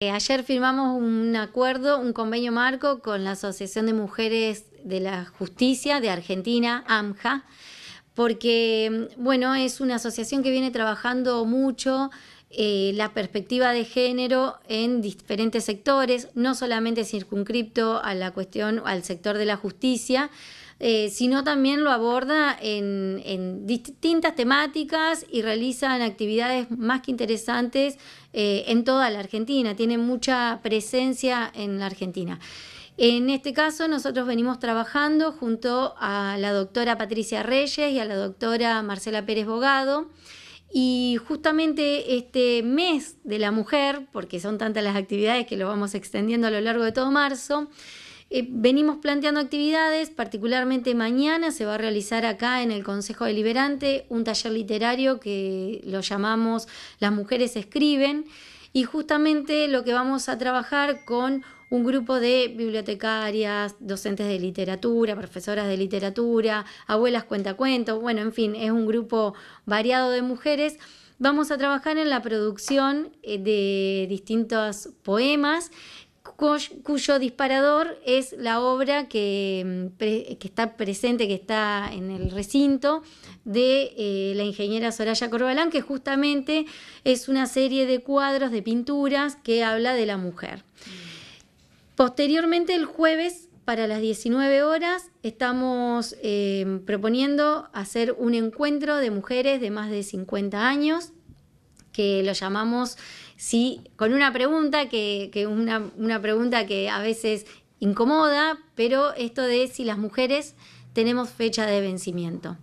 Eh, ayer firmamos un acuerdo, un convenio marco con la Asociación de Mujeres de la Justicia de Argentina, AMJA, porque, bueno, es una asociación que viene trabajando mucho eh, la perspectiva de género en diferentes sectores, no solamente circunscripto a la cuestión, al sector de la justicia, eh, sino también lo aborda en, distintas temáticas y realizan actividades más que interesantes eh, en toda la Argentina, tiene mucha presencia en la Argentina. En este caso nosotros venimos trabajando junto a la doctora Patricia Reyes y a la doctora Marcela Pérez Bogado. Y justamente este mes de la mujer, porque son tantas las actividades que lo vamos extendiendo a lo largo de todo marzo, eh, venimos planteando actividades, particularmente mañana se va a realizar acá en el Consejo Deliberante un taller literario que lo llamamos Las mujeres escriben y justamente lo que vamos a trabajar con un grupo de bibliotecarias, docentes de literatura, profesoras de literatura, abuelas cuentacuentos, bueno, en fin, es un grupo variado de mujeres. Vamos a trabajar en la producción eh, de distintos poemas cuyo disparador es la obra mm, que, está presente, que está en el recinto de eh, la ingeniera Soraya Corbalán, que justamente es una serie de cuadros, de pinturas que habla de la mujer. Posteriormente, el jueves, para las 19 horas, estamos eh, proponiendo hacer un encuentro de mujeres de más de 50 años que lo llamamos sí, con una pregunta que, que una, una pregunta que a veces incomoda, pero esto de si las mujeres tenemos fecha de vencimiento.